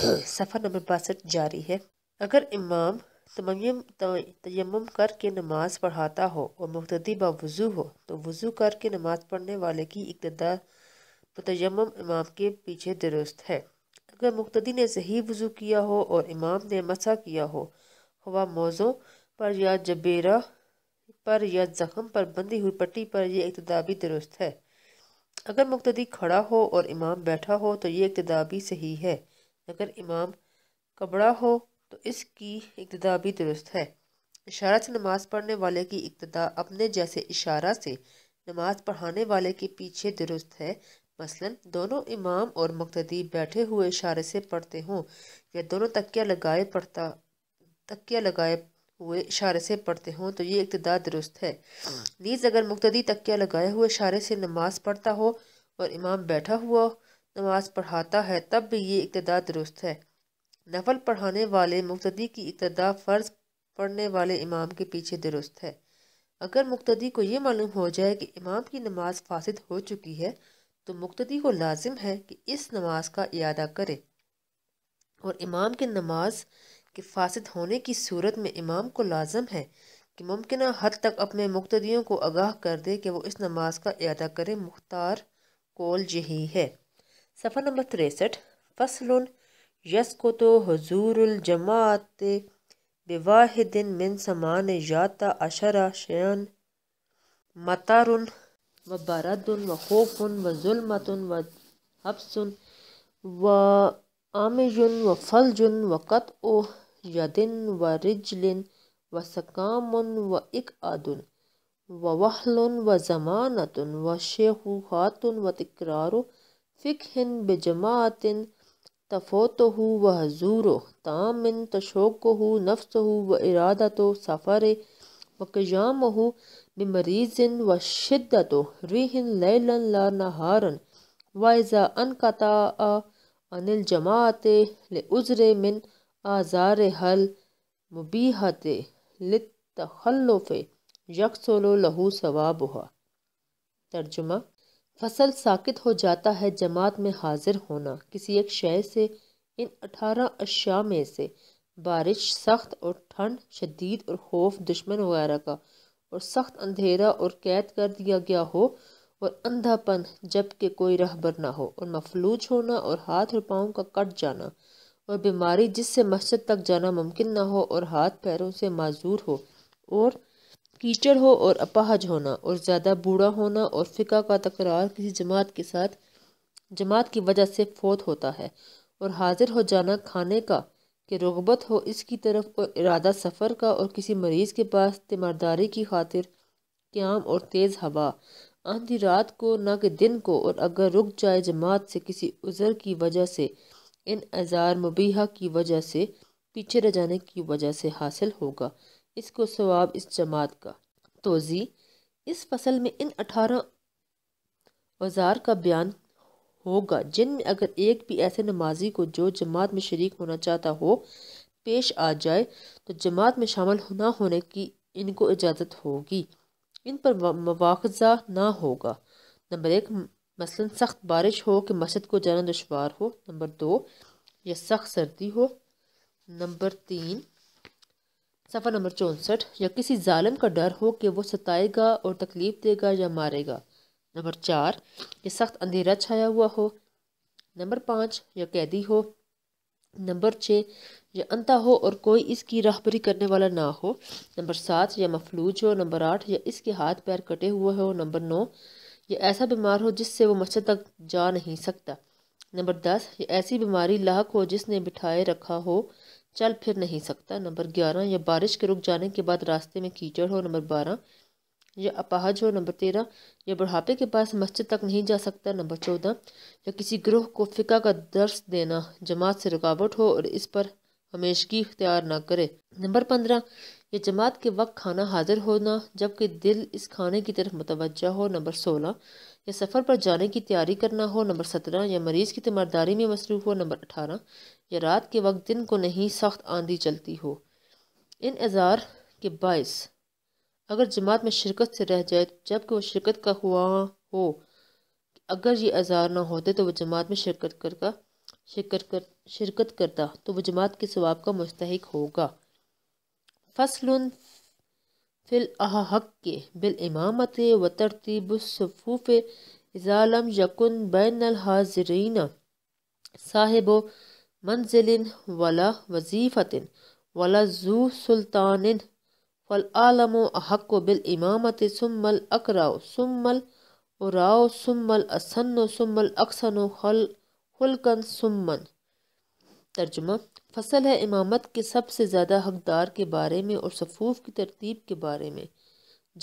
सफ़र number बासठ जारी है अगर इमाम तमयम तयम करके नमाज़ पढ़ाता हो और मुख्तदी बावज़ू हो तो वज़ू करके नमाज़ पढ़ने वाले की इकतदा तयम इमाम के पीछे दुरुस्त है अगर मुख्तदी ने सही वज़ू किया हो और इमाम ने मसा किया हो हवा मौज़ों पर या जबेरा पर या जख्म पर बंधी हुई पट्टी पर यह इकतदा भी दुरुस्त है अगर मुख्तदी खड़ा हो और इमाम बैठा हो तो ये इकतदा भी सही है अगर इमाम कबड़ा हो तो इसकी इब्तदा भी दुरुस्त है इशारा से नमाज़ पढ़ने वाले की इब्तदा अपने जैसे इशारा से नमाज पढ़ाने वाले के पीछे दुरुस्त है मसलन दोनों इमाम और मकतदी बैठे हुए इशारे से पढ़ते हों या दोनों तकिया लगाए पढ़ता तकिया लगाए हुए इशारे से पढ़ते हों तो ये इब्तदा दुरुस्त है नीज़ अगर मकतदी तकिया लगाए हुए इशारे से नमाज पढ़ता हो और इमाम बैठा हुआ नमाज पढ़ाता है तब भी ये इकतदा दुरुस्त है नफल पढ़ाने वाले मुक्तदी की इकतदा फ़र्ज पढ़ने वाले इमाम के पीछे दुरुस्त है अगर मुक्तदी को ये मालूम हो जाए कि इमाम की नमाज फासिद हो चुकी है तो मुक्तदी को लाजिम है कि इस नमाज का अदा करे और इमाम की नमाज के फासिद होने की सूरत में इमाम को लाजम है कि मुमकिन हद तक अपने मुक्तदियों को आगाह कर दे कि वो इस नमाज का अदा करें मुख्तार कौल यही है सफ़र नंबर तिरसठ फसलुन यस को तो हजूरजमात बवाहिदिन मिन समान याता अशरा शयन मतारुन व बरदन व खोफन व जुलमतन व हफसन व आमजुन व फलजुन व कत ओ यदिन व रिजलिन व सकामुन व इक आदन व वहलन व जमानतन व शेख खातुन व तकरारो फ़िकहन बजमात तफ़ोतु व हजूर तामिन नफ़्स हो व तो सफ़र वक़यामु बिमरीज़िन व शिद्दत रिहन लैलन ला नहारन वाइज़ा अनकता अनिल जमात लज़र मिन आज़ार हल मुबीहत लितखलफ़ यकसलो लहू सवाबुहा तर्जुमा फसल साकित हो जाता है जमात में हाजिर होना किसी एक शय से इन अठारह अशा में से बारिश सख्त और ठंड शदीद और खौफ दुश्मन वगैरह का और सख्त अंधेरा और कैद कर दिया गया हो और अंधापन जबकि कोई रहबर ना हो और मफलूज होना और हाथ और पाँव का कट जाना और बीमारी जिससे मस्जिद तक जाना मुमकिन ना हो और हाथ पैरों से माजूर हो और कीचड़ हो और अपाहज होना और ज़्यादा बूढ़ा होना और फ़िका का तकरार किसी जमात के साथ जमात की वजह से फोत होता है और हाजिर हो जाना खाने का कि रगबत हो इसकी तरफ और इरादा सफ़र का और किसी मरीज़ के पास तीमारदारी की खातिर क्याम और तेज़ हवा आंधी रात को ना कि दिन को और अगर रुक जाए जमात से किसी उज़र की वजह से इन अजार मुबीहा की वजह से पीछे रह जाने की वजह से हासिल होगा इसको सवाब इस जमात का तोज़ी इस फसल में इन अठारह औजार का बयान होगा जिनमें अगर एक भी ऐसे नमाजी को जो जमात में शरीक होना चाहता हो पेश आ जाए तो जमात में शामिल ना होने की इनको इजाज़त होगी इन पर मुआवजा ना होगा नंबर एक मसलन सख्त बारिश हो कि मस्जिद को जाना दुशवार हो नंबर दो या सख्त सर्दी हो नंबर तीन सफ़ा नंबर चौंसठ या किसी ालम का डर हो कि वह सताएगा और तकलीफ़ देगा या मारेगा नंबर चार ये सख्त अंधेरा छाया हुआ हो नंबर पाँच या कैदी हो नंबर छः या अंता हो और कोई इसकी राहबरी करने वाला ना हो नंबर सात या मफलूज हो नंबर आठ या इसके हाथ पैर कटे हुए हो नंबर नौ या ऐसा बीमार हो जिससे वो मच्छर तक जा नहीं सकता नंबर दस या ऐसी बीमारी लाक हो जिसने बिठाए रखा हो चल फिर नहीं सकता नंबर ग्यारह या बारिश के रुक जाने के बाद रास्ते में कीचड़ हो नंबर बारह या अपाहज हो नंबर तेरह या बुढ़ापे के पास मस्जिद तक नहीं जा सकता नंबर चौदह या किसी ग्रोह को फ़िका का दर्श देना जमात से रुकावट हो और इस पर हमेशगी इख्तियार ना करे नंबर पंद्रह या जमात के वक्त खाना हाजिर होना जबकि दिल इस खाने की तरफ मुतवजा हो नंबर सोलह या सफ़र पर जाने की तैयारी करना हो नंबर सत्रह या मरीज़ की तीमारदारी में मसरूफ़ हो नंबर अठारह या रात के वक्त दिन को नहीं सख्त आंधी चलती हो इन एजार के बायस अगर जमात में शिरकत से रह जाए जबकि वह शिरकत का हुआ हो अगर ये आज़ार ना होते तो वह जमात में शिरकत का शिरकत कर शिरकत करता तो वह जमात के सवाब का मुस्तक होगा फसल फिल अहक के बिल इमामत व तरतीब सफ़ूफ़ इज़ालम यकुन बैन हाजरीन साहिब मंजिलिन वला वजीफ़तिन वला जू सुल्तान आलमो अहक बिल इमामत सुमल अकराओ सुमल उराओ सुमल असन्नो सुमल अक्सनो खल खुलकन सुमन तर्जुमा फसल है इमामत के सबसे ज़्यादा हकदार के बारे में और सफूफ की तरतीब के बारे में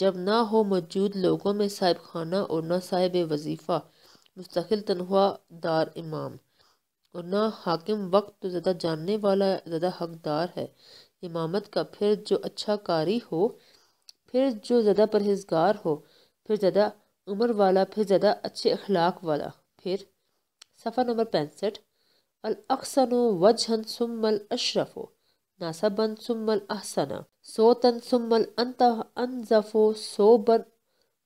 जब ना हो मौजूद लोगों में साहिब खाना और ना साहिब वजीफ़ा मुस्तकिल तनख्वाह दार इमाम और ना हाकिम वक्त तो ज़्यादा जानने वाला ज़्यादा हकदार है इमामत का फिर जो अच्छा कारी हो फिर जो ज़्यादा परहेजगार हो फिर ज़्यादा उम्र वाला फिर ज़्यादा अच्छे अखलाक वाला फिर सफ़ा नंबर पैंसठ अलअक्सन वजहन सुमल अशरफ़ो नासबन सुमल अहसना सोतन सुमल अनत अनजफ़ो सोबन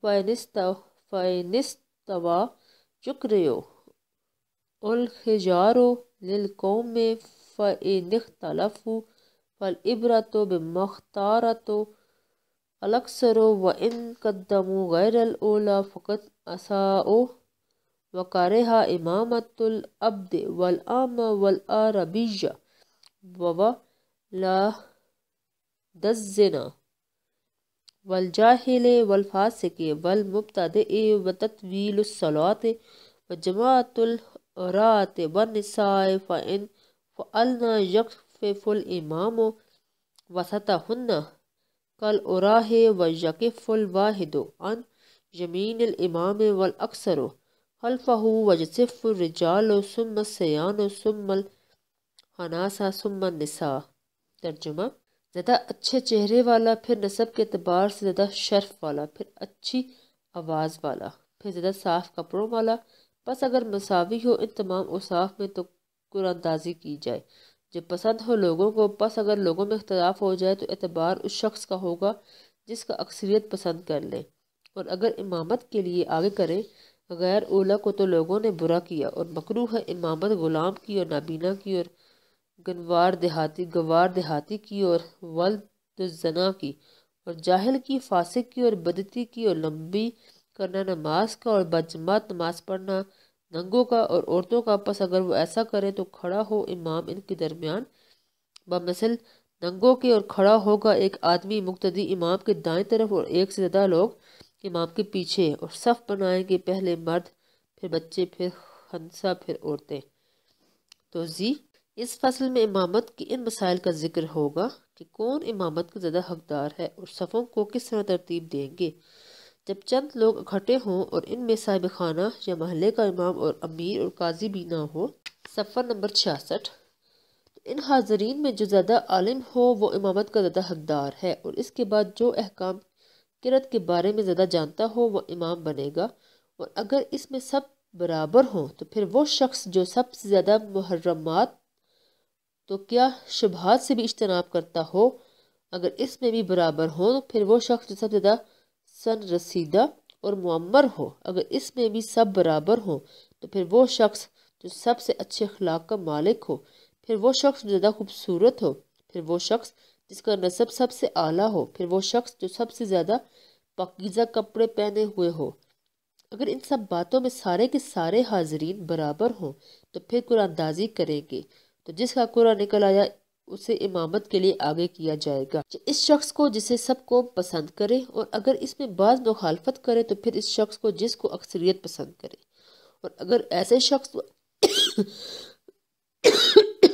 फ़ैनिस्त फ़ैनिस्तवा चुकरियो الخجار للقوم فإن اختلفوا فالإبرة بما اختارته الأكثر وإن قدموا غير الأولى فقد أساءوا وكره إمامة الأبد والأم والأربية وبا لا دزنا والجاهل والفاسق والمبتدئ وتطويل الصلاة وجماعة रात बनसाए फ़ैन फ़अलना यकफ़ुल इमाम वसत कल उराहे व यकफ़ुल वाहिदो अन यमीन इमाम वल अक्सर हलफ़ वजसफ़ुल रिजालो सुम सयानो सुमल हनासा सुम नसा तर्जुमा ज़्यादा अच्छे चेहरे वाला फिर नसब के अतबार से ज़्यादा शर्फ़ वाला फिर अच्छी आवाज़ वाला फिर ज़्यादा साफ़ कपड़ों वाला बस अगर मसावी हो इन तमाम उसाफ में तो कुरानंदाजी की जाए जो पसंद हो लोगों को बस अगर लोगों में अख्तराफ हो जाए तो एतबार उस शख्स का होगा जिसका अक्सरियत पसंद कर ले और अगर इमामत के लिए आगे करें गैर ओला को तो लोगों ने बुरा किया और मकरू है इमामत गुलाम की और नाबीना की और गनवार देहाती गवार देहाती की और वल्द जना की और जाहिल की फासिक की और बदती की और लंबी करना नमाज का और बजमात नमाज पढ़ना नंगों का और औरतों का आपस अगर वो ऐसा करे तो खड़ा हो इमाम इनके दरमियान बमसल नंगों के और खड़ा होगा एक आदमी मुक्तदी इमाम के दाएं तरफ और एक से ज़्यादा लोग इमाम के पीछे और सफ़ बनाएंगे पहले मर्द फिर बच्चे फिर हंसा फिर औरतें तो जी इस फसल में इमामत के इन मसाइल का जिक्र होगा कि कौन इमामत का ज़्यादा हकदार है और सफ़ों को किस तरह तरतीब देंगे जब चंद लोग इकट्ठे हों और इनमें साहिब खाना या महल्ले का इमाम और अमीर और काजी भी ना हो सफ़र नंबर छियासठ तो इन हाजरीन में जो ज़्यादा आलिम हो वो इमामत का ज़्यादा हकदार है और इसके बाद जो अहकाम किरत के बारे में ज़्यादा जानता हो वह इमाम बनेगा और अगर इसमें सब बराबर हों तो फिर वो शख्स जो सबसे ज़्यादा मुहर्रमात तो क्या शुभात से भी इजतनाब करता हो अगर इसमें भी बराबर हों तो फिर वो शख्स जो सबसे ज़्यादा सन रसीदा और मम्मर हो अगर इसमें भी सब बराबर हो तो फिर वो शख्स जो सबसे अच्छे अखलाक का मालिक हो फिर वो शख्स ज़्यादा खूबसूरत हो फिर वो शख्स जिसका नसब सबसे आला हो फिर वो शख्स जो सबसे ज़्यादा पकीजा कपड़े पहने हुए हो अगर इन सब बातों में सारे के सारे हाजरीन बराबर हों तो फिर कुरानदाजी करेंगे तो जिसका कुरान निकल आया उसे इमामत के लिए आगे किया जाएगा इस शख्स को जिसे सबको पसंद करे और अगर इसमें बाज मुखालफत करे तो फिर इस शख्स को जिसको अक्सरियत पसंद करे और अगर ऐसे शख्स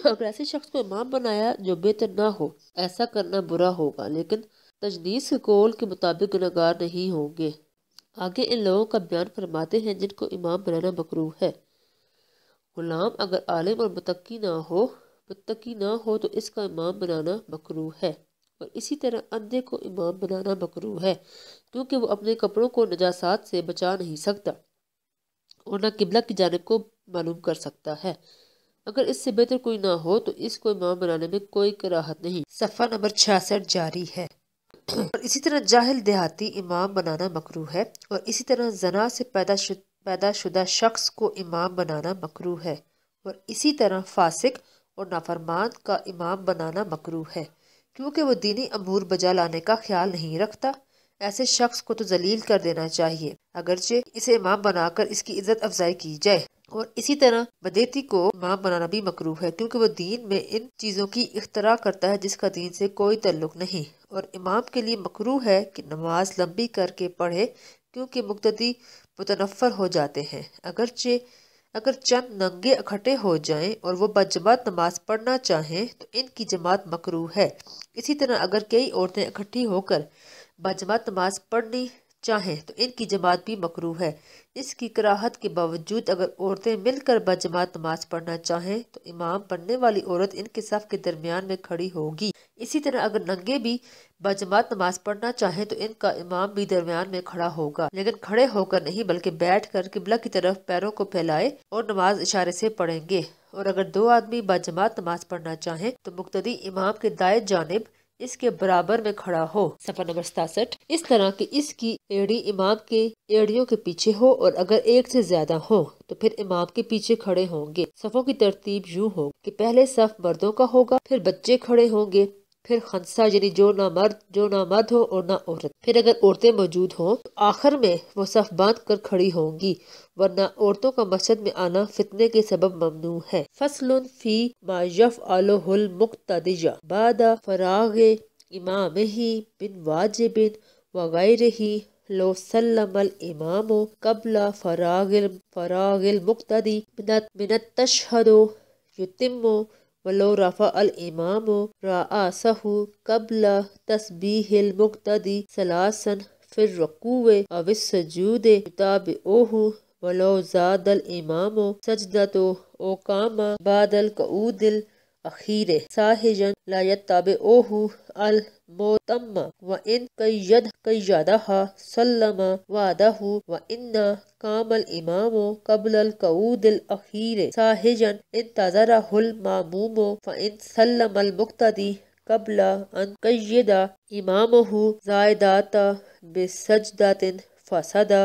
अगर ऐसे शख्स को इमाम बनाया जो बेहतर ना हो ऐसा करना बुरा होगा लेकिन तजनीस के कौल के मुताबिक गुनागार नहीं होंगे आगे इन लोगों का बयान फरमाते हैं जिनको इमाम बनाना मकरू है गुलाम अगर आलिम और मतकी ना हो मुतकी ना हो तो इसका इमाम बनाना मकरू है और इसी तरह अंधे को इमाम बनाना मकरू है क्योंकि वो अपने कपड़ों को नजासात से बचा नहीं सकता और न किबला की जानब को मालूम कर सकता है अगर इससे बेहतर कोई ना हो तो इसको इमाम बनाने में कोई कराहत नहीं सफ़ा नंबर छियासठ जारी है और इसी तरह जाहिल देहाती इमाम बनाना मकरू है और इसी तरह जना से पैदा शुद, पैदा शुदा शख्स को इमाम बनाना मकरू है और इसी तरह फासिक और नाफरमान का इमाम बनाना मकरू है क्योंकि वह दीनी अमूर बजा लाने का ख्याल नहीं रखता ऐसे शख्स को तो जलील कर देना चाहिए अगरचे इसे इमाम बनाकर इसकी इज्जत अफजाई की जाए और इसी तरह बदेती को इमाम बनाना भी मकरू है क्योंकि वह दीन में इन चीज़ों की इख्तरा करता है जिसका दीन से कोई तल्लुक नहीं और इमाम के लिए मकरू है कि नमाज लंबी करके पढ़े क्योंकि मुक्तदी मुतनफ़र हो जाते हैं अगरचे अगर चंद नंगे इकट्ठे हो जाएं और वो बजमात नमाज पढ़ना चाहें तो इनकी जमात मकरू है इसी तरह अगर कई औरतें इकट्ठी होकर बजमात नमाज पढ़नी चाहें तो इनकी जमात भी मकरू है इसकी कराहत के बावजूद अगर औरतें मिलकर बजमात नमाज पढ़ना चाहें तो इमाम पढ़ने वाली औरत इनके सफ़ के दरमियान में खड़ी होगी इसी तरह अगर नंगे भी बजमात नमाज पढ़ना चाहें तो इनका इमाम भी दरमियान में खड़ा होगा लेकिन खड़े होकर नहीं बल्कि बैठ कर किबला की तरफ पैरों को फैलाए और नमाज इशारे से पढ़ेंगे और अगर दो आदमी बाजमात नमाज पढ़ना चाहें तो मुख्तदी इमाम के दाए जानब इसके बराबर में खड़ा हो सफर नंबर सतासठ इस तरह की इसकी एड़ी इमाम के एड़ियों के पीछे हो और अगर एक से ज्यादा हो तो फिर इमाम के पीछे खड़े होंगे सफों की तरतीब यूँ हो कि पहले सफ मर्दों का होगा फिर बच्चे खड़े होंगे फिर खनसा यानी जो ना मर्द जो ना मर्द हो और ना औरत फिर अगर औरतें मौजूद हों तो आखिर में वो सफ बांध कर खड़ी होंगी वरना औरतों का मस्जिद में आना फितने के सबब ममनू है फसल फी मायफ आलोहल मुख्तिया बादा फराग इमाम ही बिन वाजिबिन वगैर ही लो सल्लमल इमामो कबला फरागिल फरागिल मुक्तदी मिनत मिनत तशहदो युतिमो ولو رفع الامام رآسه قبل تسبیح المقتدی سلاسن فی الرکوع او السجود تابعوه ولو زاد الامام سجدته او قام بعد القعود الاخیره ساهجا لا يتابعوه ال मोतम व इन कई कई कैदाहा सल्लम वादहु व इन्ना कामल इमामो कबल कऊदिल अखीर साहिजन इन तजरहुल मामूमो व इन सल्लम अल मुक्तदी कबला अन कैदा इमामहु जायदाता बेसजदातिन फसदा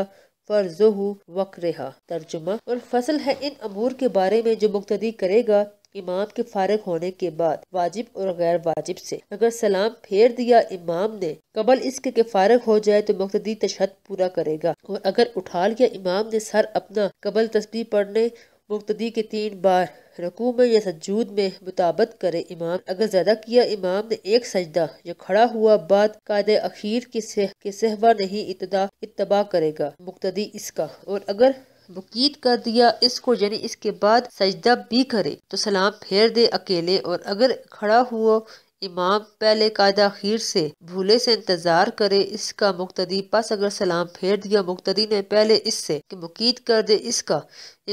फर्जहु वक्रहा तर्जुमा और फसल है इन अमूर के बारे में जो मुक्तदी करेगा इमाम के फारग होने के बाद वाजिब और गैर वाजिब से अगर सलाम फेर दिया इमाम ने कबल इसके के फारग हो जाए तो मकतदी तशद पूरा करेगा और अगर उठा लिया इमाम ने सर अपना कबल तस्वीर पढ़ने मुख्तदी के तीन बार रकू में या सजूद में मुताबत करे इमाम अगर ज़्यादा किया इमाम ने एक सजदा या खड़ा हुआ बाद कायदे अखीर के सहवा नहीं इतदा इतबा करेगा मुख्तदी इसका और अगर मुकीद कर दिया इसको यानी इसके बाद सजदा भी करे तो सलाम फेर दे अकेले और अगर खड़ा हुआ इमाम पहले कायदा खीर से भूले से इंतजार करे इसका मुख्तदी पास अगर सलाम फेर दिया मुख्तदी ने पहले इससे कि मुकीद कर दे इसका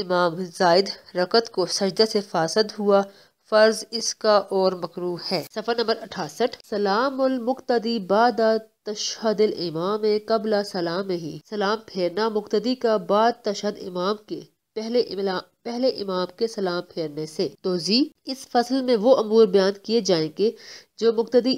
इमाम जायद रकत को सजदा से फासद हुआ फ़र्ज इसका और मकरू है सफ़र नंबर अठासठ सलामुल मुख्तदी बादा तशद इमाम कबला सलाम ही सलाम फेरना मुक्तदी का बाद तशद इमाम के पहले इमला पहले इमाम के सलाम फेरने से तो जी इस फसल में वो अमूर बयान किए जाएंगे जो मुख्तदी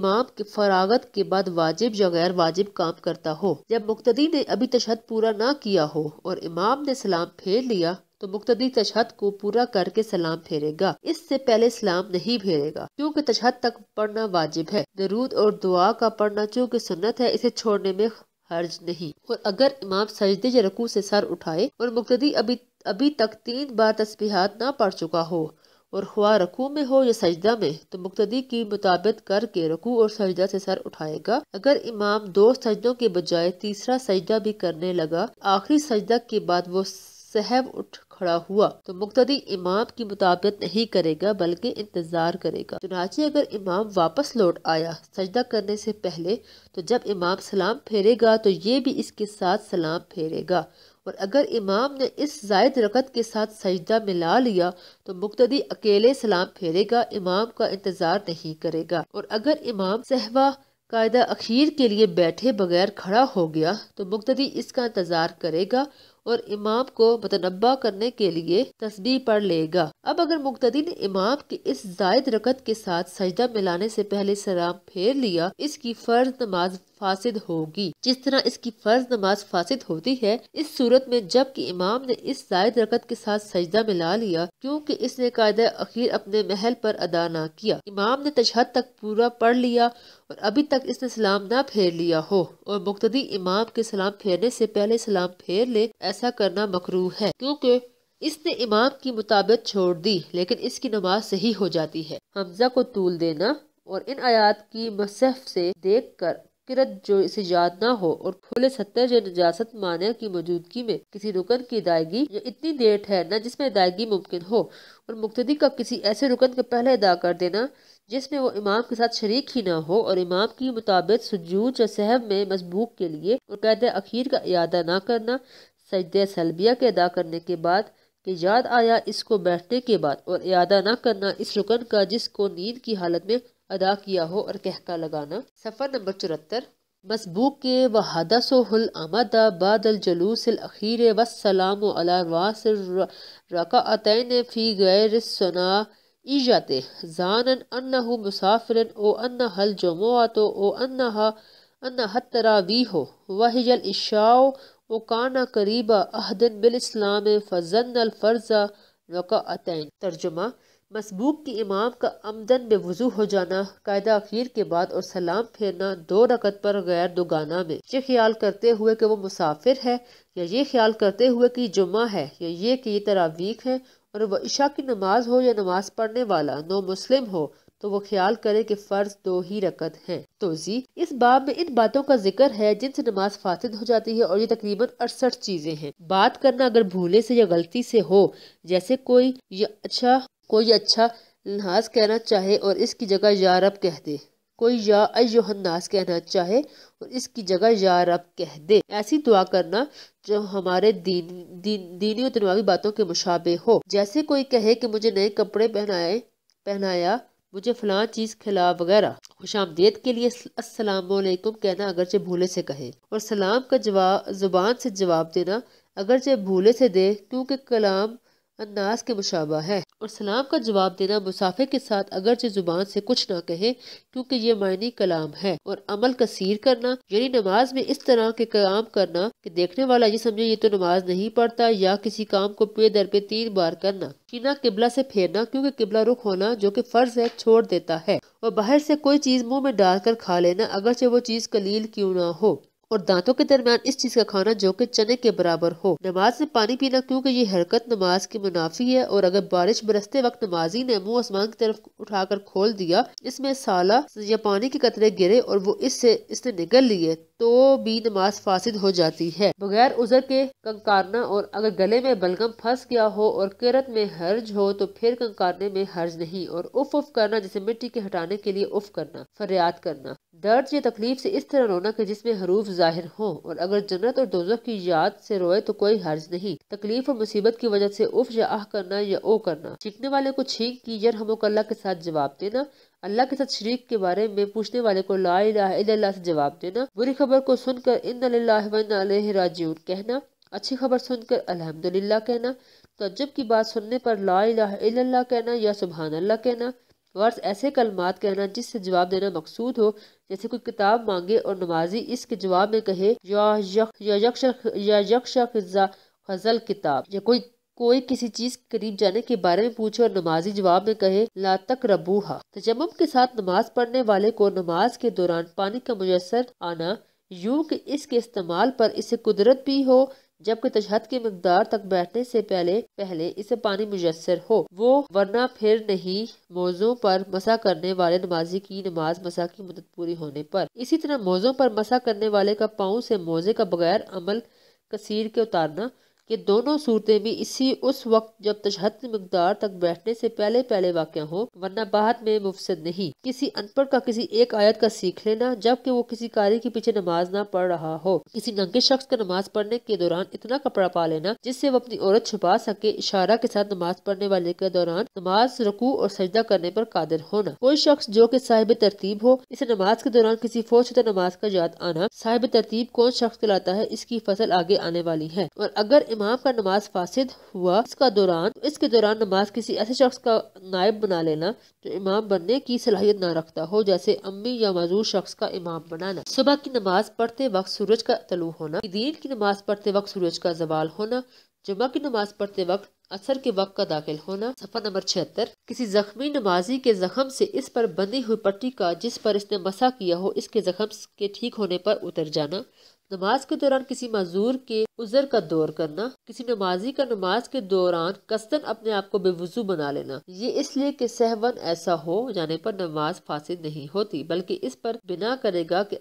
इमाम के फरागत के बाद वाजिब या गैर वाजिब काम करता हो जब मुक्तदी ने अभी तशद पूरा ना किया हो और इमाम ने सलाम फेर लिया तो मुख्तदी तशहद को पूरा करके सलाम फेरेगा इससे पहले सलाम नहीं फेरेगा क्योंकि तशहद तक पढ़ना वाजिब है दरूद और दुआ का पढ़ना चूँकि सुन्नत है इसे छोड़ने में हर्ज नहीं और अगर इमाम सजदे या रकू से सर उठाए और मुख्तदी अभी अभी तक तीन बार तस्बीहात ना पढ़ चुका हो और ख्वा रकू में हो या सजदा में तो मुख्तदी की मुताबित करके रकू और सजदा से सर उठाएगा अगर इमाम दो सजदों के बजाय तीसरा सजदा भी करने लगा आखिरी सजदा के बाद वो सहब उठ खड़ा हुआ तो मुक्तदी इमाम की मुताबियत नहीं करेगा बल्कि इंतजार करेगा चुनाचे अगर इमाम वापस लौट आया सजदा करने से पहले तो जब इमाम सलाम फेरेगा तो ये भी इसके साथ सलाम फेरेगा और अगर इमाम ने इस जायद रकत के साथ सजदा मिला लिया तो मुक्तदी अकेले सलाम फेरेगा इमाम का इंतज़ार नहीं करेगा और अगर इमाम सहवा कायदा अखीर के लिए बैठे बगैर खड़ा हो गया तो मुक्तदी इसका इंतज़ार करेगा और इमाम को मतनबा करने के लिए तस्बी पढ़ लेगा अब अगर मुक्तदी ने इमाम की इस जायद रकत के साथ सजदा मिलाने से पहले सलाम फेर लिया इसकी फर्ज नमाज फासिद होगी जिस तरह इसकी फर्ज नमाज फासिद होती है इस सूरत में जब इमाम ने इस जायद रकत के साथ सजदा मिला लिया क्योंकि इसने कायदा अखीर अपने महल पर अदा ना किया इमाम ने तशहद तक पूरा पढ़ लिया और अभी तक इसने सलाम ना फेर लिया हो और मुख्तदी इमाम के सलाम फेरने से पहले सलाम फेर ले ऐसा करना मकरू है क्योंकि इसने इमाम की मुताबिक छोड़ दी लेकिन इसकी नमाज सही हो जाती है हमजा को तूल देना और इन आयात की मसहफ से देख कर किरत जो याद ना हो और खुले सत्य जो निजात माने की मौजूदगी में किसी रुकन की अदायगी जो इतनी देर ठहरना जिसमें अदायगी मुमकिन हो और मुख्तदी का किसी ऐसे रुकन का पहले अदा कर देना जिसमें वो इमाम के साथ शरीक ही ना हो और इमाम की मुताबिक सजूद या सहब में मजबूक के लिए और कैद अखीर का अदा ना करना सजद सलबिया के अदा करने के बाद कि याद आया इसको बैठने के बाद और अदा ना करना इस रुकन का जिसको नींद की हालत में अदा किया हो और कहका लगाना सफ़र नंबर चौहत्तर मसबूक के वहादसुल आमद बादल जलूसिल अखीर वसलाम अला वासिर रकातैन फ़ी गैर सना ई जाते जानन अन्नहु मुसाफिरन ओ अन्ना हल जमुआ तो ओ अन्ना अन्ना हतरा वी हो वह जल इशाओ ओ काना करीबा अहदन बिल इस्लाम फ़जन अल फ़र्ज़ा रकातैन तर्जुमा मसबूक के इमाम का आमदन में वजू हो जाना कायदा अखीर के बाद और सलाम फेरना दो रकत पर गैर दोगाना में ये ख्याल करते हुए कि वो मुसाफिर है या ये ख्याल करते हुए कि जुमा है या ये कि ये तरावीक है और वह इशा की नमाज हो या नमाज पढ़ने वाला नो मुस्लिम हो तो वो ख्याल करे कि फ़र्ज दो ही रकत हैं तो जी इस बाब में इन बातों का जिक्र है जिनसे नमाज फासिद हो जाती है और ये तकरीबन अड़सठ चीज़ें हैं बात करना अगर भूले से या गलती से हो जैसे कोई या अच्छा कोई अच्छा नास कहना चाहे और इसकी जगह या रब कह दे कोई या अयोहन्नास कहना चाहे और इसकी जगह या रब कह दे ऐसी दुआ करना जो हमारे दीन, दीन, दीनी और दिमागी बातों के मुशाबे हो जैसे कोई कहे कि मुझे नए कपड़े पहनाए पहनाया मुझे फलां चीज़ खिला वगैरह खुश आमदेद के लिए असलामेकुम कहना अगरचे भूले से कहे और सलाम का जवाब जुबान से जवाब देना अगरचे भूले से दे क्योंकि कलाम अंदाज के मुशाबा है और सलाम का जवाब देना मुसाफिर के साथ अगरचे जुबान से कुछ ना कहे क्योंकि ये मायने कलाम है और अमल कसीर करना यानी नमाज में इस तरह के काम करना कि देखने वाला ये समझे ये तो नमाज नहीं पढ़ता या किसी काम को पे दर पे तीन बार करना शीना किबला से फेरना क्योंकि किबला रुख होना जो कि फर्ज है छोड़ देता है और बाहर से कोई चीज मुंह में डालकर खा लेना अगरचे वो चीज कलील क्यों ना हो और दांतों के दरमियान इस चीज़ का खाना जो कि चने के बराबर हो नमाज में पानी पीना क्योंकि ये हरकत नमाज की मुनाफी है और अगर बारिश बरसते वक्त नमाजी ने मुंह आसमान की तरफ उठाकर खोल दिया इसमें साला या पानी के कतरे गिरे और वो इससे इसने निकल लिए तो भी नमाज फासिद हो जाती है बगैर उजर के कंकारना और अगर गले में बलगम फंस गया हो और किरत में हर्ज हो तो फिर कंकारने में हर्ज नहीं और उफ उफ करना जैसे मिट्टी के हटाने के लिए उफ करना फरियाद करना दर्द या तकलीफ से इस तरह रोना कि जिसमें हरूफ जाहिर हो और अगर जन्नत और दोजख की याद से रोए तो कोई हर्ज नहीं तकलीफ और मुसीबत की वजह से उफ या आह करना या ओ करना चीखने वाले को छींक की हम अल्लाह के साथ जवाब देना अल्लाह के साथ शरीक के बारे में पूछने वाले को ला से जवाब देना बुरी खबर को सुनकर इन राजीव कहना अच्छी खबर सुनकर अल्हम्दुलिल्लाह कहना तजब की बात सुनने पर ला कहना या सुबहान अल्लाह कहना वर्ष ऐसे कलमात कहना जिससे जवाब देना मकसूद हो जैसे कोई किताब मांगे और नमाजी इसके जवाब में कहे या किताब या कोई कोई किसी चीज के करीब जाने के बारे में पूछे और नमाजी जवाब में कहे ला तक रबूहा तजम के साथ नमाज पढ़ने वाले को नमाज के दौरान पानी का मुयसर आना यूं कि इसके इस्तेमाल पर इसे कुदरत भी हो जबकि तशहद की मकदार तक बैठने से पहले पहले इसे पानी मुयसर हो वो वरना फिर नहीं मौजों पर मसा करने वाले नमाजी की नमाज मसा की मदद पूरी होने पर इसी तरह मौजों पर मसा करने वाले का पाँव से मोजे का बगैर अमल कसीर के उतारना कि दोनों सूरतें भी इसी उस वक्त जब तशहद मकदार तक बैठने से पहले पहले वाक़ हो वरना बाद में मुफसद नहीं किसी अनपढ़ का किसी एक आयत का सीख लेना जबकि वो किसी कार्य के पीछे नमाज ना पढ़ रहा हो किसी नंगे शख्स का नमाज पढ़ने के दौरान इतना कपड़ा पा लेना जिससे वो अपनी औरत छुपा सके इशारा के साथ नमाज पढ़ने वाले के दौरान नमाज रकू और सजदा करने पर कादिर होना कोई शख्स जो कि साहिब तरतीब हो इसे नमाज के दौरान किसी फौजदा नमाज का याद आना साहिब तरतीब कौन शख्स कहलाता है इसकी फसल आगे आने वाली है और अगर इमाम का नमाज फासिद हुआ इसका दौरान इसके दौरान नमाज किसी ऐसे शख्स का नायब बना लेना जो इमाम बनने की सलाहियत ना रखता हो जैसे अम्मी या मजूर शख्स का इमाम बनाना सुबह की नमाज पढ़ते वक्त सूरज का तलु होना दीन की नमाज पढ़ते वक्त सूरज का जवाल होना जुम्मे की नमाज पढ़ते वक्त असर के वक्त का दाखिल होना सफा नंबर छिहत्तर किसी जख्मी नमाजी के जख्म से इस पर बंधी हुई पट्टी का जिस पर इसने मसा किया हो इसके जख्म के ठीक होने पर उतर जाना नमाज के दौरान किसी मजदूर के उजर का दौर करना किसी नमाजी का नमाज के दौरान कस्तन अपने आप को बेवजू बना लेना ये इसलिए कि सहवन ऐसा हो जाने पर नमाज फासिद नहीं होती बल्कि इस पर बिना करेगा कि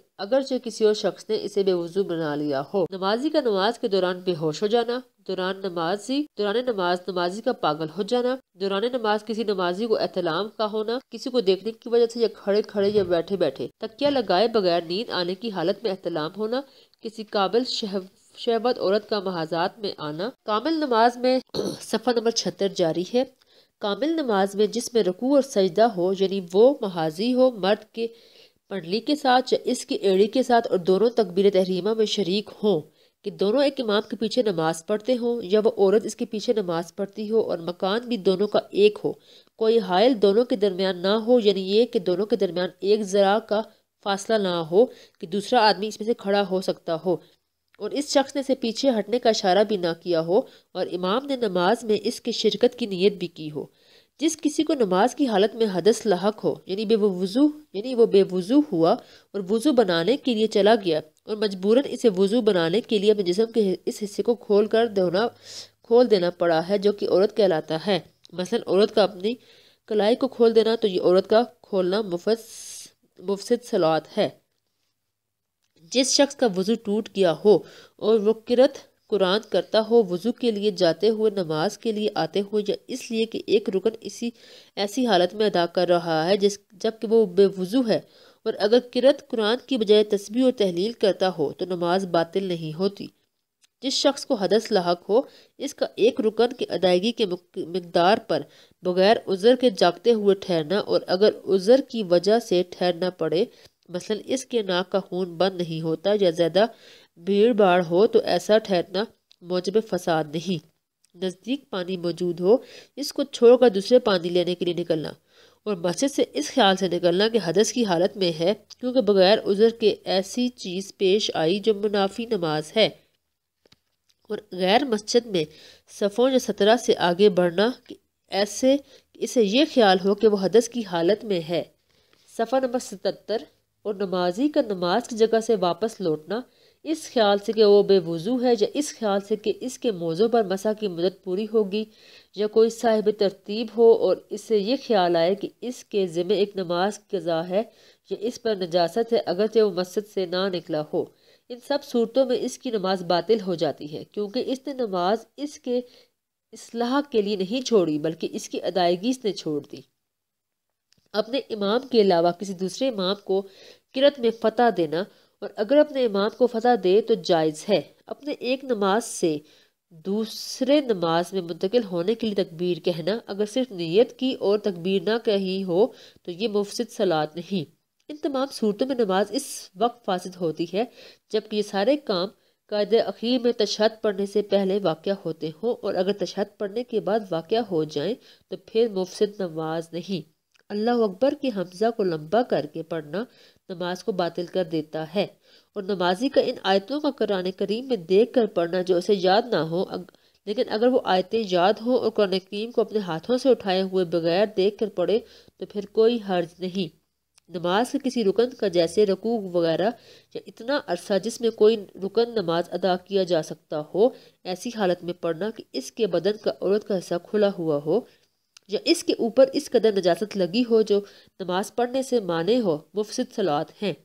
जो किसी और शख्स ने इसे बेवजू बना लिया हो नमाजी का नमाज के दौरान बेहोश हो जाना दौरान नमाजी दौरान नमाज नमाजी का पागल हो जाना दौरान नमाज किसी नमाजी को एहतलाम का होना किसी को देखने की वजह से या खड़े खड़े या बैठे बैठे तकिया लगाए बगैर नींद आने की हालत में एहतलाम होना किसी काबिल शहबत औरत का महाजात में आना कामिल नमाज में सफ़ा नंबर छहत्तर जारी है कामिल नमाज में जिसमें रकू और सजदा हो यानी वो महाजी हो मर्द के पंडली के साथ या इसकी एड़ी के साथ और दोनों तकबीर तहरीमा में शरीक हों कि दोनों एक इमाम के पीछे नमाज पढ़ते हों या वह औरत इसके पीछे नमाज पढ़ती हो और मकान भी दोनों का एक हो कोई हायल दोनों के दरमियान ना हो यानी ये कि दोनों के दरमियान एक ज़रा का फासला ना हो कि दूसरा आदमी इसमें से खड़ा हो सकता हो और इस शख्स ने इसे पीछे हटने का इशारा भी ना किया हो और इमाम ने नमाज में इसकी शिरकत की नीयत भी की हो जिस किसी को नमाज की हालत में हदस लाक हो यानी बेवज़ू यानी वो बेवज़ू हुआ और वज़ू बनाने के लिए चला गया और मजबूरन इसे वज़ू बनाने के लिए अपने जिसम के इस हिस्से को खोल कर धोना खोल देना पड़ा है जो कि औरत कहलाता है मसलन औरत का अपनी कलाई को खोल देना तो ये औरत का खोलना मुफत मुफसद सलात है जिस शख्स का वज़ू टूट गया हो और वह किरत कुरान करता हो वज़ू के लिए जाते हुए नमाज के लिए आते हो या इसलिए कि एक रुकन इसी ऐसी हालत में अदा कर रहा है जिस जबकि वो बेवज़ू है और अगर किरत कुरान की बजाय तस्वीर और तहलील करता हो तो नमाज बातिल नहीं होती जिस शख्स को हदस लाक हो इसका एक रुकन की अदायगी के मकदार पर बगैर उज़र के जागते हुए ठहरना और अगर उज़र की वजह से ठहरना पड़े मसलन इसके नाक का खून बंद नहीं होता या ज़्यादा भीड़ भाड़ हो तो ऐसा ठहरना मौजब फसाद नहीं नज़दीक पानी मौजूद हो इसको छोड़कर दूसरे पानी लेने के लिए निकलना और मस्जिद से इस ख्याल से निकलना कि हदस की हालत में है क्योंकि बगैर उज़र के ऐसी चीज़ पेश आई जो मुनाफी नमाज है और गैर मस्जिद में सफ़ों या सतरा से आगे बढ़ना ऐसे इसे ये ख्याल हो कि वह हदस की हालत में है सफ़ा नंबर सतर और नमाजी का नमाज की जगह से वापस लौटना इस ख्याल से कि वो बेवजू है या इस ख्याल से कि इसके मौजों पर मसा की मदद पूरी होगी या कोई साहिब तरतीब हो और इससे यह ख्याल आए कि इसके ज़िम्मे एक नमाज कज़ा है या इस पर नजास्त है अगरचे वो मस्जिद से ना निकला हो इन सब सूरतों में इसकी नमाज बातिल हो जाती है क्योंकि इसने नमाज इसके असलाह के लिए नहीं छोड़ी बल्कि इसकी अदायगी इसने छोड़ दी अपने इमाम के अलावा किसी दूसरे इमाम को किरत में फतह देना और अगर अपने इमाम को फतह दे तो जायज़ है अपने एक नमाज से दूसरे नमाज में मुंतकिल होने के लिए तकबीर कहना अगर सिर्फ नीयत की और तकबीर ना कही हो तो ये मुफसद सलाद नहीं इन तमाम सूरतों में नमाज इस वक्त फासद होती है जबकि ये सारे काम कायद अखीर में तशहद पढ़ने से पहले वाक़ होते हों और अगर तशहद पढ़ने के बाद वाक़ हो जाएं तो फिर मुफसद नमाज नहीं अल्लाह अकबर के हमजा को लंबा करके पढ़ना नमाज को बातिल कर देता है और नमाजी का इन आयतों का कुरान करीम में देख कर पढ़ना जो उसे याद ना हो अग, लेकिन अगर वो आयतें याद हों और कुरान करीम को अपने हाथों से उठाए हुए बगैर देख कर पढ़े तो फिर कोई हर्ज नहीं नमाज के किसी रुकन का जैसे रकूक वगैरह या इतना अरसा जिसमें कोई रुकन नमाज अदा किया जा सकता हो ऐसी हालत में पढ़ना कि इसके बदन का औरत का हिस्सा खुला हुआ हो या इसके ऊपर इस कदर नजाजत लगी हो जो नमाज पढ़ने से माने हो मुफसद सलात हैं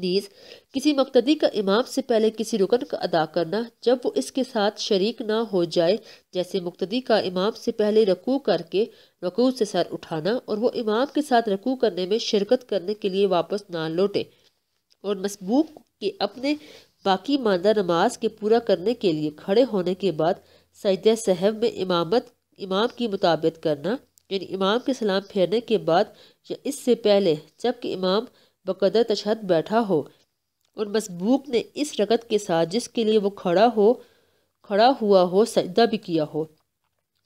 नीज़ किसी मकतदी का इमाम से पहले किसी रुकन का अदा करना जब वो इसके साथ शरीक ना हो जाए जैसे मकतदी का इमाम से पहले रकू करके रकू से सर उठाना और वो इमाम के साथ रकू करने में शिरकत करने के लिए वापस ना लौटे और मसबूक के अपने बाकी मानदा नमाज के पूरा करने के लिए खड़े होने के बाद सैद सहब में इमामत इमाम की मुताबित करना यानी इमाम के सलाम फेरने के बाद या इससे पहले जबकि इमाम बकदर तशहत बैठा हो और मसबूक ने इस रगत के साथ जिसके लिए वो खड़ा हो खड़ा हुआ हो सजदा भी किया हो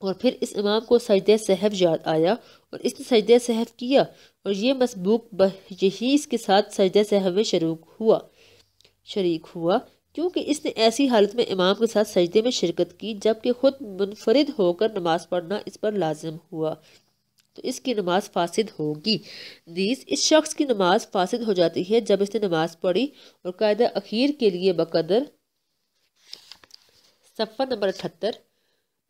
और फिर इस इमाम को सजद सहब याद आया और इसने सजद सहब किया और ये मसबूक यही इसके साथ सजद सहब में शरूक हुआ शरीक हुआ क्योंकि इसने ऐसी हालत में इमाम के साथ सजदे में शिरकत की जबकि खुद मुनफरद होकर नमाज पढ़ना इस पर लाजम हुआ तो इसकी नमाज फासिद होगी नीस इस शख्स की नमाज फासिद हो जाती है जब इसने नमाज पढ़ी और कायदा अखीर के लिए बकदर सफ़र नंबर अठहत्तर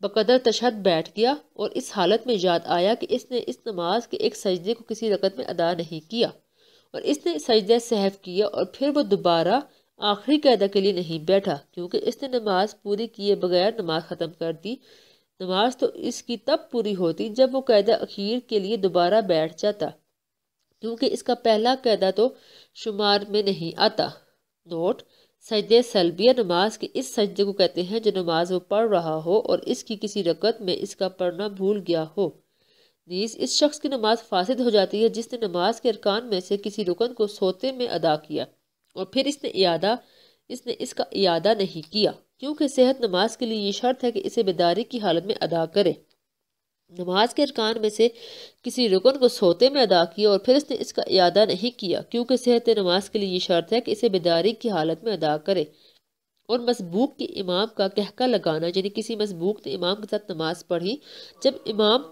बकदर तशद बैठ गया और इस हालत में याद आया कि इसने इस नमाज के एक सजदे को किसी रकत में अदा नहीं किया और इसने सजदा सहफ किया और फिर वो दोबारा आखिरी कैदा के लिए नहीं बैठा क्योंकि इसने नमाज पूरी किए बगैर नमाज ख़त्म कर दी नमाज तो इसकी तब पूरी होती जब वो कैदा अखीर के लिए दोबारा बैठ जाता क्योंकि इसका पहला कैदा तो शुमार में नहीं आता नोट सजद सलबिया नमाज के इस सजदे को कहते हैं जो नमाज वो पढ़ रहा हो और इसकी किसी रकत में इसका पढ़ना भूल गया हो नीज इस शख्स की नमाज फासिद हो जाती है जिसने नमाज के अरकान में से किसी रुकन को सोते में अदा किया और फिर इसने अदा इसने इसका अदा नहीं किया क्योंकि सेहत नमाज के लिए ये शर्त है कि इसे बेदारी की हालत में अदा करें नमाज के अरकान में से किसी रुकन को सोते में अदा किया और फिर इसने इसका अदा नहीं किया क्योंकि सेहत नमाज के लिए ये शर्त है कि इसे बेदारी की हालत में अदा करे और मसबूक के इमाम का कहका लगाना यानी किसी मसबूक ने इमाम के साथ नमाज पढ़ी जब इमाम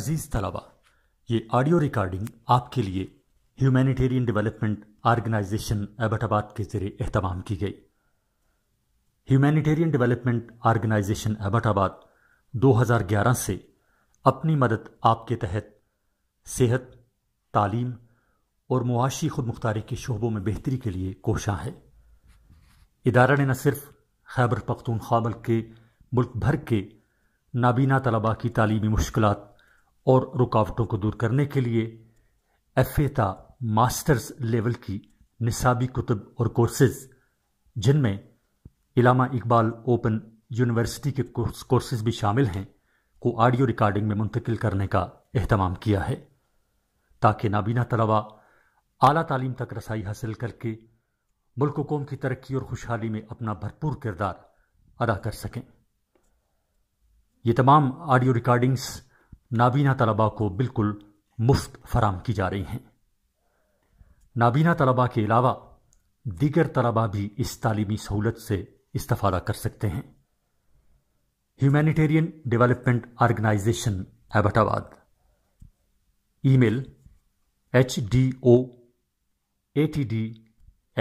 अजीज़ तलावा ये ऑडियो रिकॉर्डिंग आपके लिए ह्यूमैनिटेरियन डेवलपमेंट ऑर्गेनाइजेशन एबटाबाद के ज़रिए अहतमाम की गई ह्यूमैनिटेरियन डेवलपमेंट ऑर्गेनाइजेशन एबटाबाद 2011 से अपनी मदद आपके तहत सेहत तालीम और मुआशी खुद मुख्तारी के शोबों में बेहतरी के लिए कोशा है इदारा ने न सिर्फ खैबर पख्तूनख्वा बल्कि मुल्क भर के नाबीना तलबा की तालीमी मुश्किल और रुकावटों को दूर करने के लिए एफ़ेता मास्टर्स लेवल की निसाबी कुतब और कोर्सेज़ जिनमें इलामा इकबाल ओपन यूनिवर्सिटी के कोर्सेज भी शामिल हैं को ऑडियो रिकॉर्डिंग में मुंतकिल करने का अहतमाम किया है ताकि नाबीना तलबा आला तालीम तक रसाई हासिल करके मुल्क कौम की तरक्की और खुशहाली में अपना भरपूर किरदार अदा कर सकें ये तमाम ऑडियो रिकॉर्डिंग्स नाबीना तलबा को बिल्कुल मुफ्त फराम की जा रही हैं नाबीना तलबा के अलावा दीगर तलबा भी इस तालीमी सहूलत से इस्तफादा कर सकते हैं humanitarian development organization Abbottabad email H D O A T D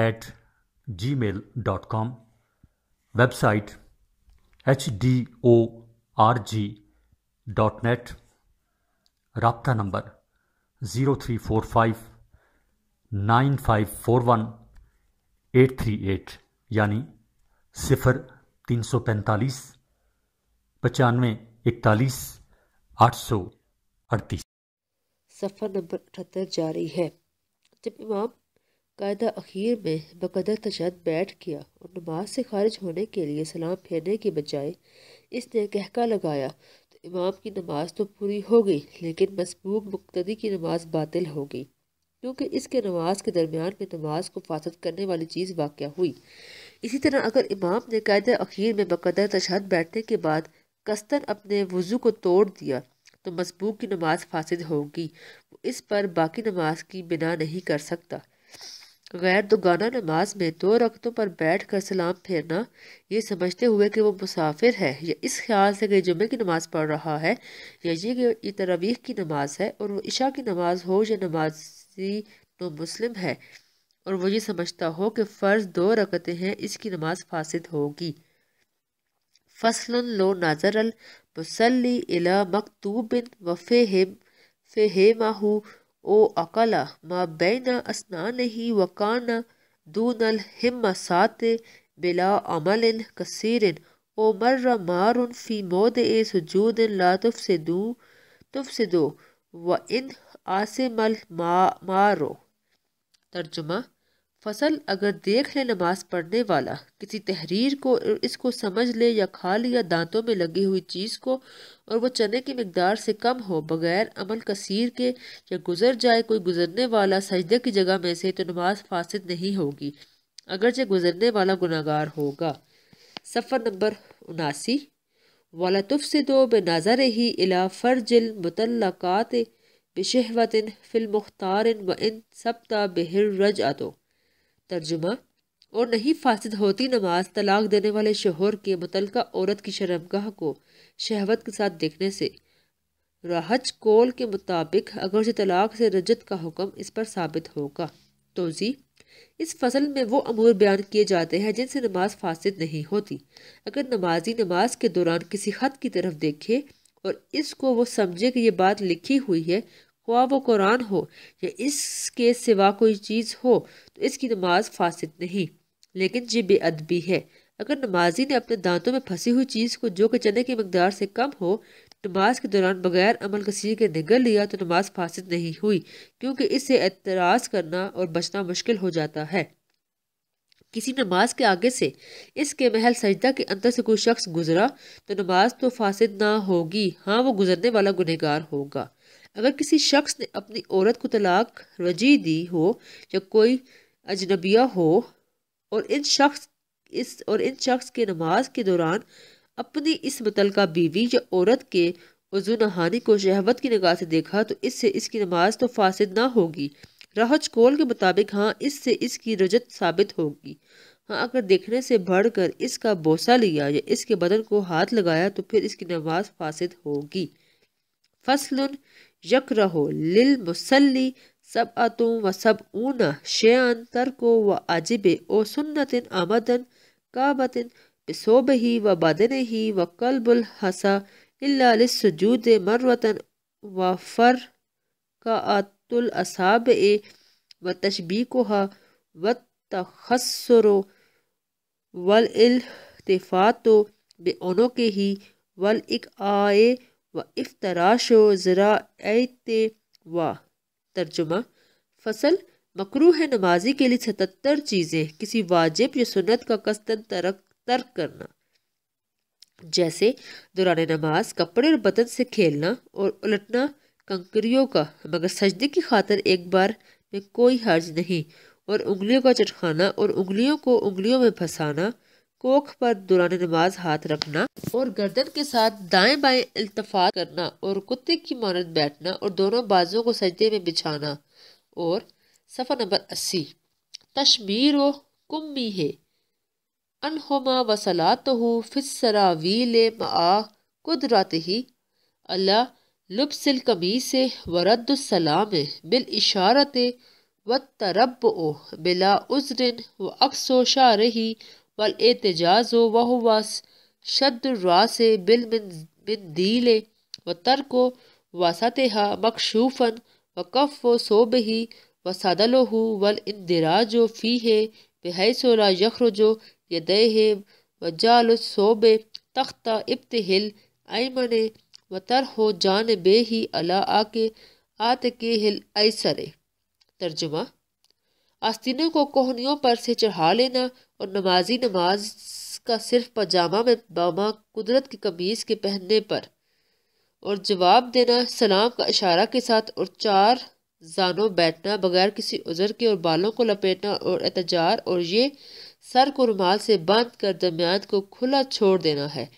at Gmail dot com website H D O R G dot net रबता नंबर zero three four five nine five four one eight three eight यानी सिफर तीन सौ पैंतालीस पचानवे इकतालीस आठ सौ अड़तीस सफ़र नंबर अठहत्तर जारी है जब इमाम कायदा अखीर में बकदर तशद बैठ गया और नमाज से खारिज होने के लिए सलाम फेरने के बजाय इसने कहका लगाया तो इमाम की नमाज तो पूरी हो गई लेकिन मसबूक मुक्तदी की नमाज बातिल हो गई क्योंकि इसके नमाज के दरमियान में नमाज को फासद करने वाली चीज़ वाक़ हुई इसी तरह अगर इमाम ने कैद अखीर में मकदर तशहद बैठने के बाद कस्तर अपने वज़ू को तोड़ दिया तो मसबूक की नमाज फासद होगी वो इस पर बाकी नमाज की बिना नहीं कर सकता गैर दोगाना नमाज में दो रक्तों पर बैठ कर सलाम फेरना ये समझते हुए कि वो मुसाफिर है या इस ख्याल से कि जुमे की नमाज़ पढ़ रहा है या ये कि ये तरावीह की नमाज़ है और वो इशा की नमाज हो या नमाजी तो मुस्लिम है और वो ये समझता हो कि फ़र्ज़ दो रकतें हैं इसकी नमाज फासिद होगी फसलन लो नाजरल मुसली इला मकतूबिन व फ़ेहम माहू ओ अकला मा बैना असनान ही वकाना अल हिम सात बिला अमल कसीरन ओ मर्र मारुन फ़ी मोद ए सजूद ला तुफ से दू तुफ से दो व इन आसमल मा मारो तर्जुमा फसल अगर देख ले नमाज पढ़ने वाला किसी तहरीर को इसको समझ ले या खा ले या दांतों में लगी हुई चीज़ को और वो चने की मकदार से कम हो बगैर अमल कसीर के या गुजर जाए कोई गुजरने वाला सजदे की जगह में से तो नमाज फासिद नहीं होगी अगरचे गुजरने वाला गुनागार होगा सफ़र नंबर उनासी वाला तुफ से दो बेनाजर ही इला फ़र्जिल मुतलक़ात बशहवतिन फ़िल व इन सबता बेहर रज आदो तर्जुमा और नहीं फासद होती नमाज तलाक देने वाले शोहर के मुतल औरत की शर्मगाह को शहवत के साथ देखने से राहज कोल के मुताबिक से तलाक से रजत का हुक्म इस पर साबित होगा तो जी इस फसल में वो अमूर बयान किए जाते हैं जिनसे नमाज फासिद नहीं होती अगर नमाजी नमाज के दौरान किसी खत की तरफ देखे और इसको वो समझे कि ये बात लिखी हुई है ख्वा वो कुरान हो या इसके सिवा कोई चीज़ हो तो इसकी नमाज फासिद नहीं लेकिन ये बेअदबी है अगर नमाजी ने अपने दांतों में फंसी हुई चीज़ को जो कि चने की मकदार से कम हो नमाज के दौरान बगैर अमल कसीर के निगल लिया तो नमाज फासिद नहीं हुई क्योंकि इससे एतराज़ करना और बचना मुश्किल हो जाता है किसी नमाज के आगे से इसके महल सजदा के अंदर से कोई शख्स गुजरा तो नमाज तो फासिद ना होगी हाँ वो गुजरने वाला गुनहगार होगा अगर किसी शख्स ने अपनी औरत को तलाक रजी दी हो या कोई अजनबिया हो और इन शख्स इस और इन शख्स के नमाज के दौरान अपनी इस मुतलका बीवी या औरत के वजू नहानी को शहबत की नगाह से देखा तो इससे इसकी नमाज तो फासद ना होगी राहत कोल के मुताबिक हाँ इससे इसकी रजत साबित होगी हाँ अगर देखने से बढ़कर इसका बोसा लिया या इसके बदन को हाथ लगाया तो फिर इसकी नमाज फासद होगी फसल रहो लिल मुसली सब अतों व सब ऊना शेन तरको व अजब ओ सुन्नतिन आमदन काबतिन बिसोब ही व बदन ही व कलबुल हसा इलाजूद मरवतन व फर का अतुल असाब ए व तशबी को व तखसरो वल इल्तफातो बेनो के ही वल इक आए व इफ्तराशो ज़रात व तर्जुमा फसल मकरू है नमाजी के लिए सतर चीज़ें किसी वाजिब या सुनत का कस्तन तरक तर्क करना जैसे दौरान नमाज कपड़े और बदन से खेलना और उलटना कंकरियों का मगर सजदे की खातर एक बार में कोई हर्ज नहीं और उंगलियों का चटखाना और उंगलियों को उंगलियों में फंसाना कोख पर दौरान नमाज हाथ रखना और गर्दन के साथ दाएं बाएं इल्तफात करना और कुत्ते की मानद बैठना और दोनों बाजुओं को सजदे में बिछाना और सफ़र नंबर अस्सी तशमीर व कुम्मी है अनहुमा सलातहु हो फिसरावील मा कुदरत ही अल्लाह लुबसिल कमी से वरदसलाम बिल इशारत व तरब ओ बिला उजरिन व अक्सो शार ही वह वहुआ शद रास दीले व तर्क वसतहा मकशूफन व कफ़ व सोब ही व सदलह वल व फ़ी है जो यखरजो है व जाल सोब तख्ता इब्त हिल ऐमन व तर हो जान बे ही अला आके आत के हिल ऐसरे तर्जुमा आस्तीनों को कोहनियों पर से चढ़ा लेना और नमाजी नमाज का सिर्फ पजामा में बामा कुदरत की कमीज़ के पहनने पर और जवाब देना सलाम का इशारा के साथ और चार जानों बैठना बगैर किसी उजर के और बालों को लपेटना और एतजार और ये सर को रुमाल से बांध कर दरमियान को खुला छोड़ देना है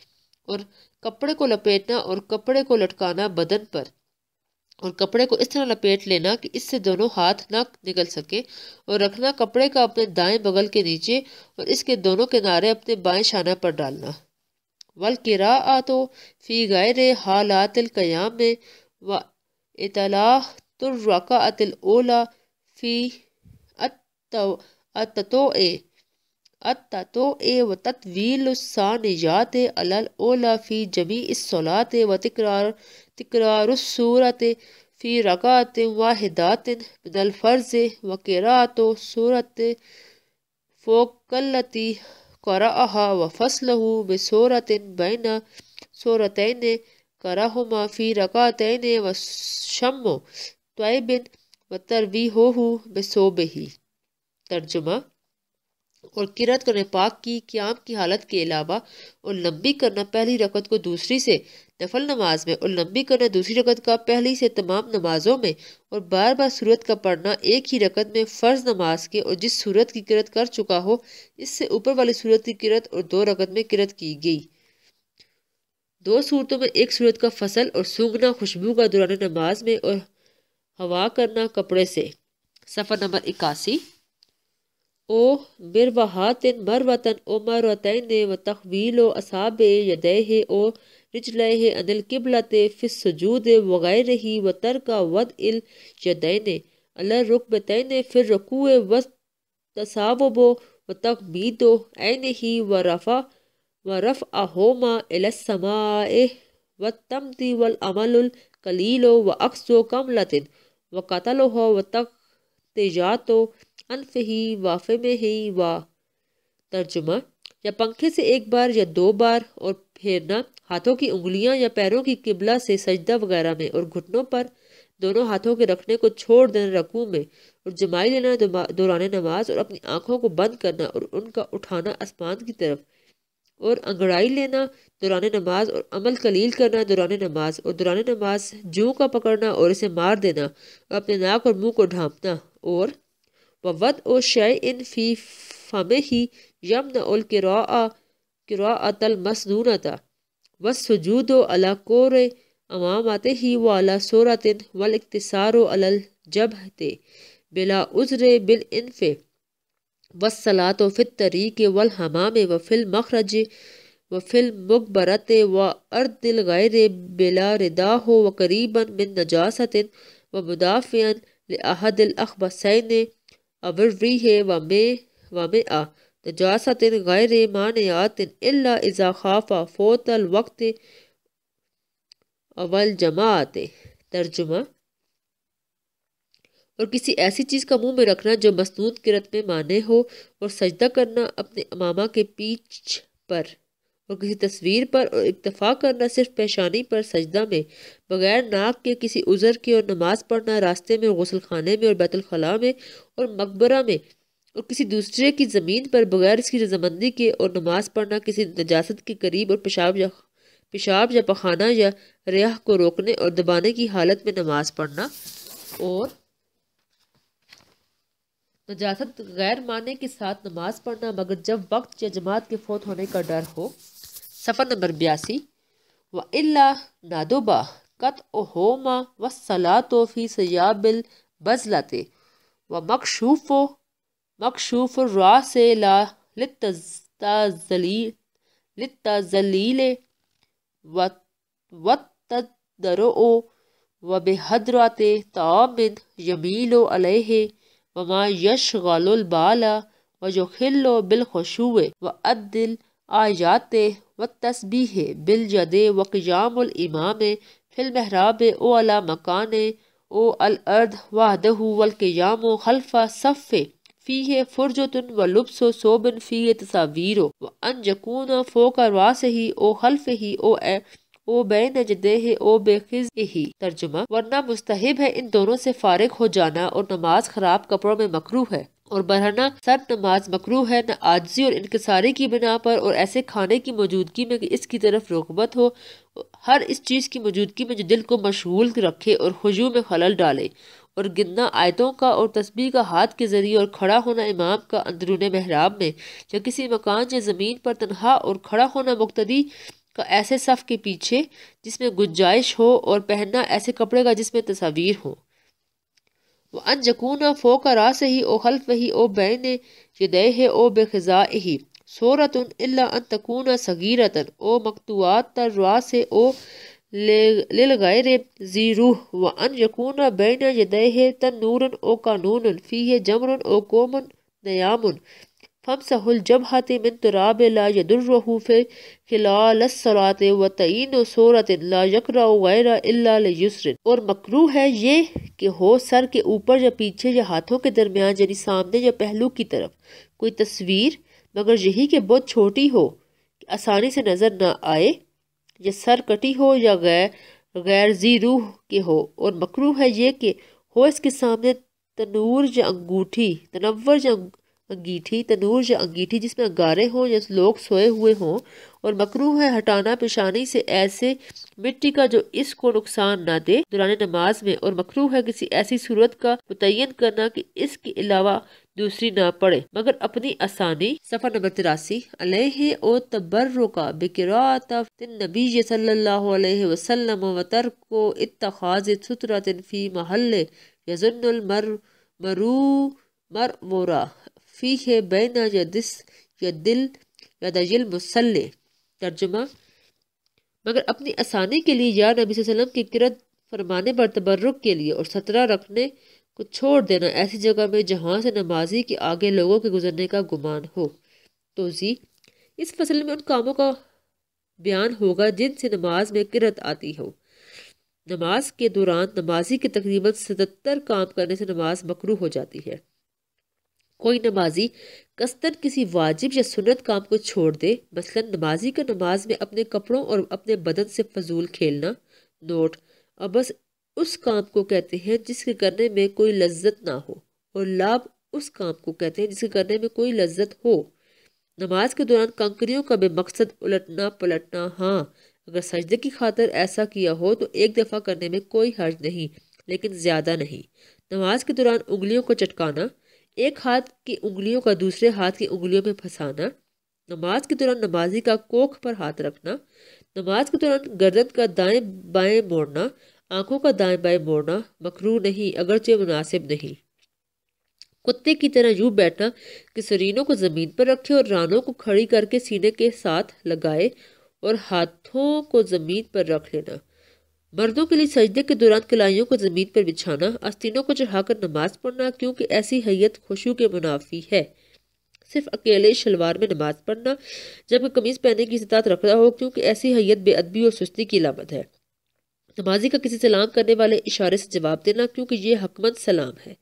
और कपड़े को लपेटना और कपड़े को लटकाना बदन पर और कपड़े को इस तरह लपेट लेना कि इससे दोनों हाथ ना निकल सके और रखना कपड़े का अपने दाएं बगल के नीचे और इसके दोनों किनारे अपने बाएं शाना पर डालना वल किरा आ तो फी गैर हालात कयाम में व इतला तुर्रका अतिल ओला फी अतो ए अत्ततो एव सानिजात अलल ओला फ़ी जमी सलात व तकरार तकरारसूरत फ़ी रकात वाहिदात मिनल फ़र्ज़ व किरात सूरत फ़ोकलती कराहा व फसलहु बसूरत बैन सूरतैन कराहुमा फ़ी रकातैन व शमो तयबिन व तरवीहोहु बसोबही तर्जुमा और किरत कर पाक की क्याम की हालत के अलावा और लंबी करना पहली रकत को दूसरी से नफल नमाज में और लंबी करना दूसरी रकत का पहली से तमाम नमाजों में और बार बार सूरत का पढ़ना एक ही रकत में फ़र्ज नमाज के और जिस सूरत की किरत कर चुका हो इससे ऊपर वाली सूरत की किरत और दो रकत में किरत की गई दो सूरतों में एक सूरत का फसल और सूंघना खुशबू का दौरान नमाज में और हवा करना कपड़े से सफ़र नंबर इक्यासी ओ मर वतन ओ वतन व तखवील व असाब हे ओ हे अनिल किबलत फिस सजूद वगै रही व तर का वद इल यदैन अल रुक बतैन फिर रकू व तसावबो व तकमीद ऐन ही व रफ़ा व रफ़ आहोमा इलसमा व तमती वल अमल कलीलो व अक्सो कमलतिन व कतलो हो व तक तेजातो अनफ ही वाफे में ही वाह तर्जुमा या पंखे से एक बार या दो बार और फेरना हाथों की उंगलियां या पैरों की किबला से सजदा वगैरह में और घुटनों पर दोनों हाथों के रखने को छोड़ देना रकू में और जमाई लेना दौरान नमाज और अपनी आँखों को बंद करना और उनका उठाना आसमान की तरफ और अंगड़ाई लेना दौरान नमाज और अमल कलील करना दौरान नमाज और दौरान नमाज जू का पकड़ना और इसे मार देना और अपने नाक और मुंह को ढांपना और ववद शयन फ़ी फमे ही यमन उल मसनून मसनूनता व सजूद अला कोर अमाम आते ही व अला तिन वल इकतसार अलल जब ते बिला उजर बिल इनफ़े वसलात फित तरीके वल हमाम व फिल मखरज व फिल मकबरत व अर दिल गैर बिला रिदा हो व करीबन बिन नजासत व मुदाफ़ियन लहदिल अखबसैन أمري ومي ومئة نجاسة غير مانعات إلا إذا خاف فوت الوقت अवल जमात तर्जुमा और किसी ऐसी चीज़ का मुंह में रखना जो मसनूद किरत में माने हो और सजदा करना अपने अमामा के पीछ पर और किसी तस्वीर पर और इतफ़ा करना सिर्फ पेशानी पर सजदा में बगैर नाक के किसी उज़र के और नमाज़ पढ़ना रास्ते में गसल खाने में और बैतुलखला में और मकबरा में और किसी दूसरे की ज़मीन पर बगैर इसकी रजामंदी के और नमाज़ पढ़ना किसी नजास्त के करीब और पेशाब या पेशाब या पखाना या रेह को रोकने और दबाने की हालत में नमाज पढ़ना और नजास्त गैर माने के साथ नमाज पढ़ना मगर जब वक्त या जमात के फौत होने का डर हो सफ़र नंबर तो बयासी व अला नादोबा कत ओ होमा व सला तोफ़ी सयाबिल बजलाते व मकशूफो मकशूफ़ रा से ला लित जलील व बेहदराते तामिन यमीलो अलह वमा यश गलबाला व जो खिल्लो बिलखशुए व अदिल आयात व तस्बी है बिल जदे व क़यामाम फिल महराब ओ अला मकान ओ अल अर्द वाहद वल क़याम खलफा सफ़े फ़ी है फुरजतन व लुब्स सोबन फ़ी तस्वीर व अन जकून फ़ो ही ओ हल्फ ही ओ ए ओ बैन जदेह ओ बेखिज ही तर्जुमा वरना मुस्तहब है इन दोनों से फारिग हो जाना और नमाज खराब कपड़ों में मकरू है और बरहना सर नमाज मकरू है न आजी और इनकसारी की बिना पर और ऐसे खाने की मौजूदगी में कि इसकी तरफ रुकबत हो हर इस चीज़ की मौजूदगी में जो दिल को मशगूल रखे और खुशू में खलल डाले और गिनना आयतों का और तस्बी का हाथ के ज़रिए और खड़ा होना इमाम का अंदरून महराब में या किसी मकान या ज़मीन पर तनहा और खड़ा होना मुख्तदी का ऐसे सफ़ के पीछे जिसमें गुंजाइश हो और पहनना ऐसे कपड़े का जिसमें तस्वीर हो अन जकून फ़ोक रासही ओ हल्फ़ ही ओ बैन जदह ओ बेखज़ा ही सूरत अल्ला अन तकून सगीरतन ओ मकतुआत तर से ओ लिल गैर रूह व अन यकून बैन तन नूरन ओ कानून फ़ी है जमरन ओ कोमन नयामन फ़मसह जब من تراب لا يضره في خلال الصلاة व तयन सूरत ला यकरा गैर इल्ला लयसर और मकरू है ये कि हो सर के ऊपर या पीछे या हाथों के दरमियान यानी सामने या पहलू की तरफ कोई तस्वीर मगर यही कि बहुत छोटी हो आसानी से नज़र न आए या सर कटी हो या गैर गैर जी रूह के हो और मकरू है ये कि हो इसके सामने तनूर या अंगूठी तनवर या अंगीठी तनूर या अंगीठी जिसमें अंगारे हों या लोग सोए हुए हों और मकरू है हटाना पेशानी से ऐसे मिट्टी का जो इसको नुकसान ना दे दौरान नमाज में और मकरू है किसी ऐसी सूरत का मुतयन करना कि इसके अलावा दूसरी ना पड़े मगर अपनी आसानी सफर नंबर तिरासी अलह ओ तबर्रुका बिकरात नबी सल्लल्लाहु अलैहि वतर को इतखाज सुतरा तनफी महल मर मरू मर मोरा फ़ी है बैन यदिस या दिल या दिल मुसल तर्जुमा मगर अपनी आसानी के लिए या नबी वसम की किरत फरमाने पर तबर्रुक के लिए और सतरा रखने को छोड़ देना ऐसी जगह में जहाँ से नमाजी के आगे लोगों के गुजरने का गुमान हो तो जी इस फसल में उन कामों का बयान होगा जिनसे नमाज में किरत आती हो नमाज के दौरान नमाजी के तकरीबन सतर काम करने से नमाज मकरू हो जाती है कोई नमाजी कस्तन किसी वाजिब या सुनत काम को छोड़ दे मसलन नमाजी का नमाज में अपने कपड़ों और अपने बदन से फजूल खेलना नोट और बस उस काम को कहते हैं जिसके करने में कोई लज्जत ना हो और लाभ उस काम को कहते हैं जिसके करने में कोई लज्जत हो नमाज के दौरान कंकरियों का बेमकसद उलटना पलटना हाँ अगर सजदे की खातर ऐसा किया हो तो एक दफ़ा करने में कोई हर्ज नहीं लेकिन ज़्यादा नहीं नमाज के दौरान उंगलियों को चटकाना एक हाथ की उंगलियों का दूसरे हाथ की उंगलियों में फंसाना नमाज के दौरान नमाजी का कोख पर हाथ रखना नमाज के दौरान गर्दन का दाएं बाएं मोड़ना आंखों का दाएं बाएं मोड़ना मकरू नहीं अगरचे मुनासिब नहीं कुत्ते की तरह यूं बैठना कि सरीनों को ज़मीन पर रखे और रानों को खड़ी करके सीने के साथ लगाए और हाथों को ज़मीन पर रख लेना मर्दों के लिए सजदे के दौरान कलाइयों को ज़मीन पर बिछाना आस्तीनों को चढ़ाकर नमाज पढ़ना क्योंकि ऐसी हैयत खुशियों के मुनाफी है सिर्फ अकेले शलवार में नमाज पढ़ना जब कमीज़ पहने की सतात रखना हो क्योंकि ऐसी हैयत बेअदबी और सुस्ती की लामत है नमाजी का किसी सलाम करने वाले इशारे से जवाब देना क्योंकि ये हकमंद सलाम है